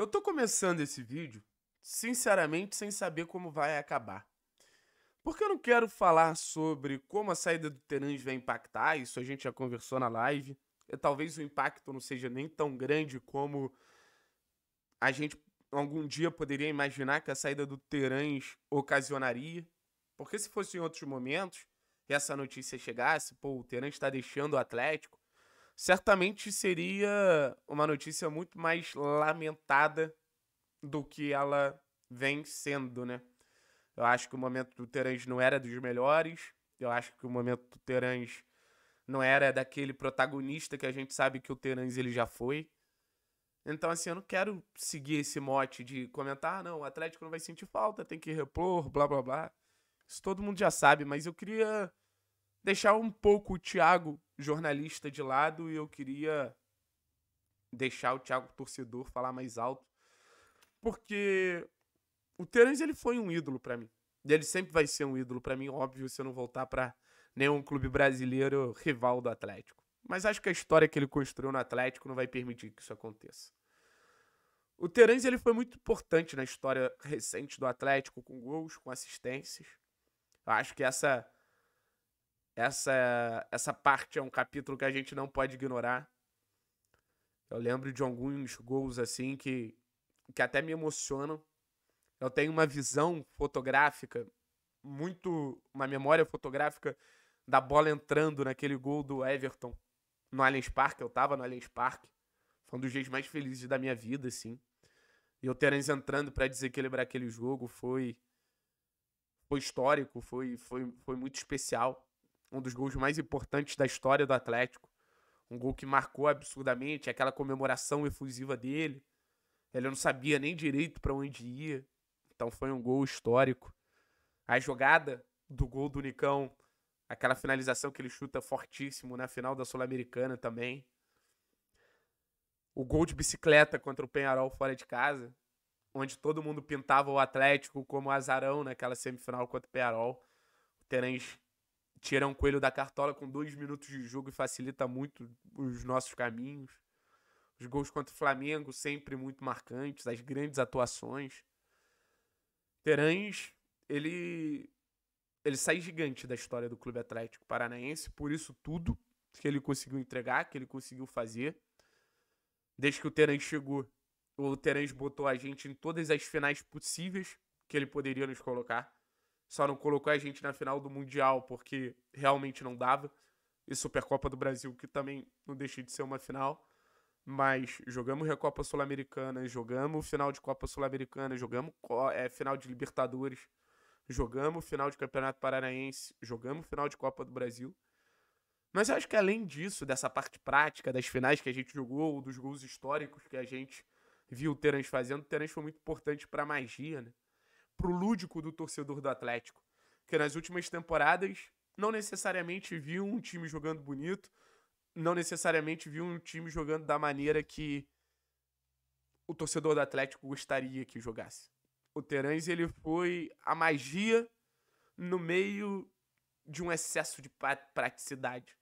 Eu tô começando esse vídeo, sinceramente, sem saber como vai acabar. Porque eu não quero falar sobre como a saída do Terãs vai impactar, isso a gente já conversou na live. E talvez o impacto não seja nem tão grande como a gente algum dia poderia imaginar que a saída do Terãs ocasionaria. Porque se fosse em outros momentos, essa notícia chegasse, pô, o Terãs está deixando o Atlético, certamente seria uma notícia muito mais lamentada do que ela vem sendo, né? Eu acho que o momento do Terãs não era dos melhores. Eu acho que o momento do Terãs não era daquele protagonista que a gente sabe que o Terãs ele já foi. Então, assim, eu não quero seguir esse mote de comentar, ah, não, o Atlético não vai sentir falta, tem que repor, blá blá blá. Isso todo mundo já sabe, mas eu queria deixar um pouco o Thiago jornalista de lado e eu queria deixar o Thiago torcedor falar mais alto, porque o Terence ele foi um ídolo para mim. E ele sempre vai ser um ídolo para mim, óbvio, se eu não voltar para nenhum clube brasileiro rival do Atlético. Mas acho que a história que ele construiu no Atlético não vai permitir que isso aconteça. O Terence ele foi muito importante na história recente do Atlético, com gols, com assistências. Eu acho que essa essa, essa parte é um capítulo que a gente não pode ignorar. Eu lembro de alguns gols assim que, que até me emocionam. Eu tenho uma visão fotográfica, muito. uma memória fotográfica da bola entrando naquele gol do Everton no Allianz Parque. Eu tava no Allianz Parque. Foi um dos dias mais felizes da minha vida, assim. E o Terence entrando para desequilibrar aquele jogo foi foi histórico, foi, foi, foi muito especial um dos gols mais importantes da história do Atlético. Um gol que marcou absurdamente, aquela comemoração efusiva dele. Ele não sabia nem direito para onde ia. Então foi um gol histórico. A jogada do gol do Nicão, aquela finalização que ele chuta fortíssimo na final da Sul-Americana também. O gol de bicicleta contra o Penharol fora de casa, onde todo mundo pintava o Atlético como azarão naquela semifinal contra o Penharol. O Terence tirar um coelho da cartola com dois minutos de jogo e facilita muito os nossos caminhos. Os gols contra o Flamengo sempre muito marcantes, as grandes atuações. Terãs, ele ele sai gigante da história do Clube Atlético Paranaense, por isso tudo que ele conseguiu entregar, que ele conseguiu fazer. Desde que o Terãs chegou, o Terãs botou a gente em todas as finais possíveis que ele poderia nos colocar só não colocou a gente na final do Mundial porque realmente não dava. E Supercopa do Brasil, que também não deixa de ser uma final. Mas jogamos Recopa Sul-Americana, jogamos final de Copa Sul-Americana, jogamos é, final de Libertadores, jogamos final de Campeonato Paranaense, jogamos final de Copa do Brasil. Mas eu acho que além disso, dessa parte prática, das finais que a gente jogou, dos gols históricos que a gente viu o Terence fazendo, o Terence foi muito importante para a magia, né? pro lúdico do torcedor do Atlético, que nas últimas temporadas não necessariamente viu um time jogando bonito, não necessariamente viu um time jogando da maneira que o torcedor do Atlético gostaria que jogasse. O Terãs ele foi a magia no meio de um excesso de praticidade.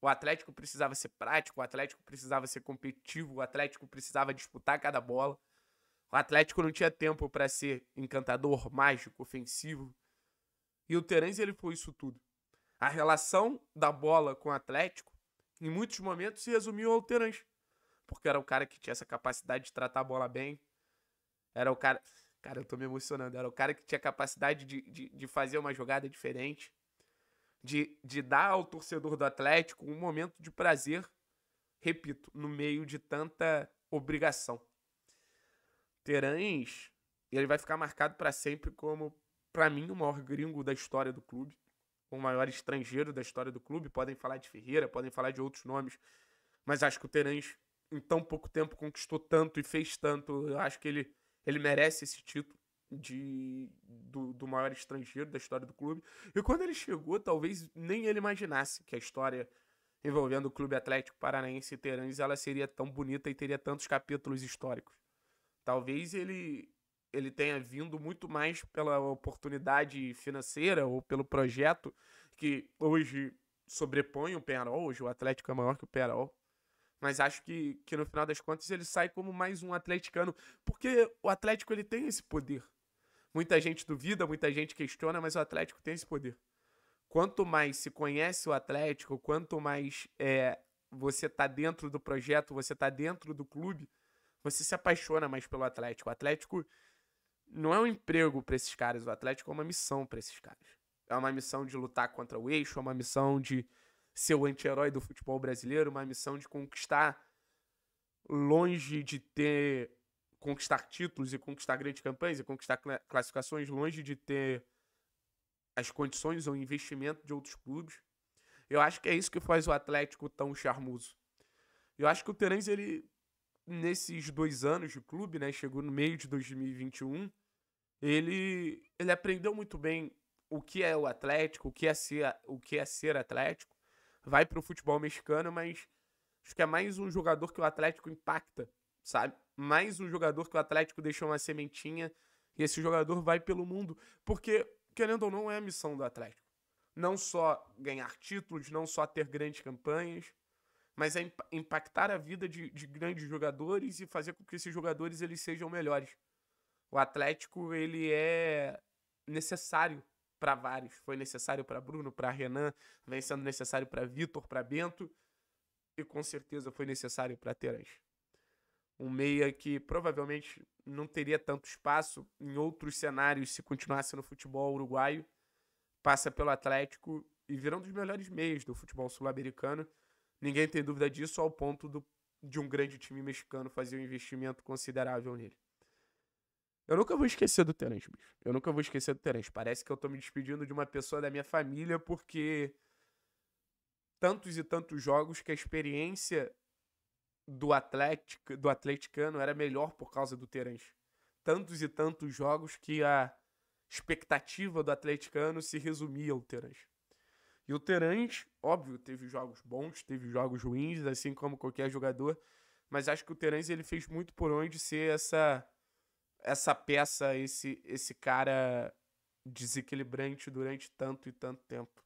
O Atlético precisava ser prático, o Atlético precisava ser competitivo, o Atlético precisava disputar cada bola. O Atlético não tinha tempo para ser encantador, mágico, ofensivo. E o Terence ele foi isso tudo. A relação da bola com o Atlético, em muitos momentos, se resumiu ao Terence. Porque era o cara que tinha essa capacidade de tratar a bola bem. Era o cara. Cara, eu tô me emocionando. Era o cara que tinha capacidade de, de, de fazer uma jogada diferente. De, de dar ao torcedor do Atlético um momento de prazer, repito, no meio de tanta obrigação. Terãs, ele vai ficar marcado para sempre como, para mim, o maior gringo da história do clube, o maior estrangeiro da história do clube. Podem falar de Ferreira, podem falar de outros nomes, mas acho que o Terãs, em tão pouco tempo, conquistou tanto e fez tanto. Eu acho que ele, ele merece esse título de do, do, maior estrangeiro da história do clube. E quando ele chegou, talvez nem ele imaginasse que a história envolvendo o Clube Atlético Paranaense e Terãs ela seria tão bonita e teria tantos capítulos históricos. Talvez ele ele tenha vindo muito mais pela oportunidade financeira ou pelo projeto que hoje sobrepõe o Penarol, hoje o Atlético é maior que o Penarol. Mas acho que, que no final das contas ele sai como mais um atleticano, porque o Atlético ele tem esse poder. Muita gente duvida, muita gente questiona, mas o Atlético tem esse poder. Quanto mais se conhece o Atlético, quanto mais é, você está dentro do projeto, você está dentro do clube, você se apaixona mais pelo Atlético. O Atlético não é um emprego para esses caras, o Atlético é uma missão para esses caras. É uma missão de lutar contra o eixo, é uma missão de ser o anti-herói do futebol brasileiro, uma missão de conquistar longe de ter conquistar títulos e conquistar grandes campanhas e conquistar classificações, longe de ter as condições ou investimento de outros clubes. Eu acho que é isso que faz o Atlético tão charmoso. Eu acho que o Terence ele nesses dois anos de clube, né? Chegou no meio de 2021. Ele, ele aprendeu muito bem o que é o Atlético, o que é ser, o que é ser Atlético. Vai para o futebol mexicano, mas acho que é mais um jogador que o Atlético impacta, sabe? Mais um jogador que o Atlético deixou uma sementinha e esse jogador vai pelo mundo. Porque, querendo ou não, é a missão do Atlético. Não só ganhar títulos, não só ter grandes campanhas, mas é impactar a vida de, de grandes jogadores e fazer com que esses jogadores eles sejam melhores. O Atlético ele é necessário para vários. Foi necessário para Bruno, para Renan, vem sendo necessário para Vitor, para Bento e com certeza foi necessário para Terence, Um meia que provavelmente não teria tanto espaço em outros cenários se continuasse no futebol uruguaio, passa pelo Atlético e virando um dos melhores meias do futebol sul-americano Ninguém tem dúvida disso, ao ponto do, de um grande time mexicano fazer um investimento considerável nele. Eu nunca vou esquecer do Terence, bicho. Eu nunca vou esquecer do Terence. Parece que eu tô me despedindo de uma pessoa da minha família porque tantos e tantos jogos que a experiência do Atlético, do atleticano era melhor por causa do Terence. Tantos e tantos jogos que a expectativa do atleticano se resumia ao Terence. E o Terence óbvio, teve jogos bons, teve jogos ruins, assim como qualquer jogador, mas acho que o Terence ele fez muito por onde ser essa essa peça, esse esse cara desequilibrante durante tanto e tanto tempo.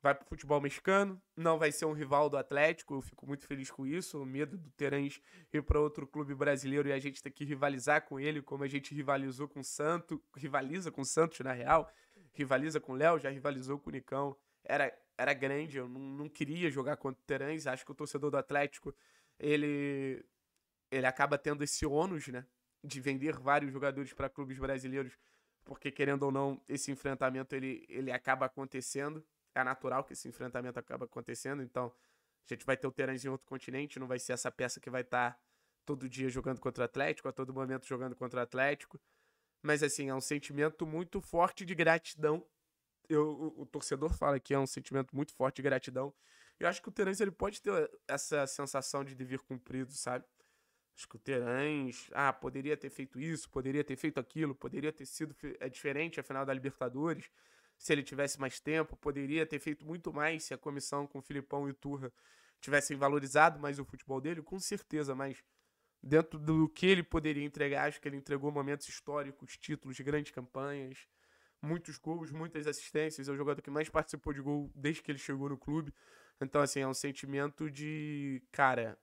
Vai pro futebol mexicano, não vai ser um rival do Atlético, eu fico muito feliz com isso. O medo do Terence ir para outro clube brasileiro e a gente ter que rivalizar com ele, como a gente rivalizou com o Santos, rivaliza com o Santos na real, rivaliza com o Léo, já rivalizou com o Nicão era, era grande, eu não, não queria jogar contra o Terãs. Acho que o torcedor do Atlético, ele, ele acaba tendo esse ônus, né? De vender vários jogadores para clubes brasileiros, porque querendo ou não, esse enfrentamento ele, ele acaba acontecendo. É natural que esse enfrentamento acaba acontecendo, então a gente vai ter o Terãs em outro continente, não vai ser essa peça que vai estar tá todo dia jogando contra o Atlético, a todo momento jogando contra o Atlético. Mas assim, é um sentimento muito forte de gratidão eu, o, o, torcedor fala que é um sentimento muito forte de gratidão. Eu acho que o Terãs ele pode ter essa sensação de dever cumprido, sabe? Acho que o Terãs, ah, poderia ter feito isso, poderia ter feito aquilo, poderia ter sido é diferente a final da Libertadores. Se ele tivesse mais tempo, poderia ter feito muito mais se a comissão com o Filipão e Turra tivessem valorizado mais o futebol dele, com certeza, mas dentro do que ele poderia entregar, acho que ele entregou momentos históricos, títulos, grandes campanhas muitos gols, muitas assistências, é o jogador que mais participou de gol desde que ele chegou no clube. Então, assim, é um sentimento de, cara,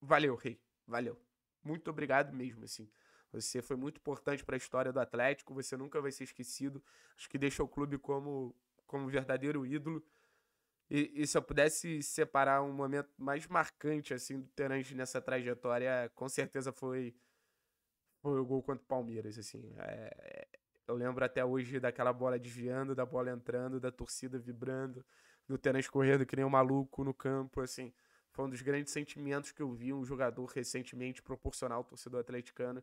valeu, Rei, valeu. Muito obrigado mesmo, assim. Você foi muito importante para a história do Atlético, você nunca vai ser esquecido. Acho que deixa o clube como, como verdadeiro ídolo. E, e, se eu pudesse separar um momento mais marcante assim do Terange nessa trajetória, com certeza foi, foi o gol contra o Palmeiras. Assim, é, é eu lembro até hoje daquela bola desviando, da bola entrando, da torcida vibrando, do tênis correndo que nem um maluco no campo, assim. Foi um dos grandes sentimentos que eu vi um jogador recentemente proporcionar ao torcedor atleticano.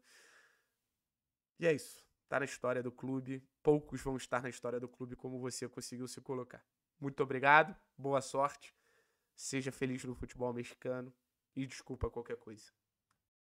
E é isso. Tá na história do clube. Poucos vão estar na história do clube como você conseguiu se colocar. Muito obrigado, boa sorte. Seja feliz no futebol mexicano e desculpa qualquer coisa.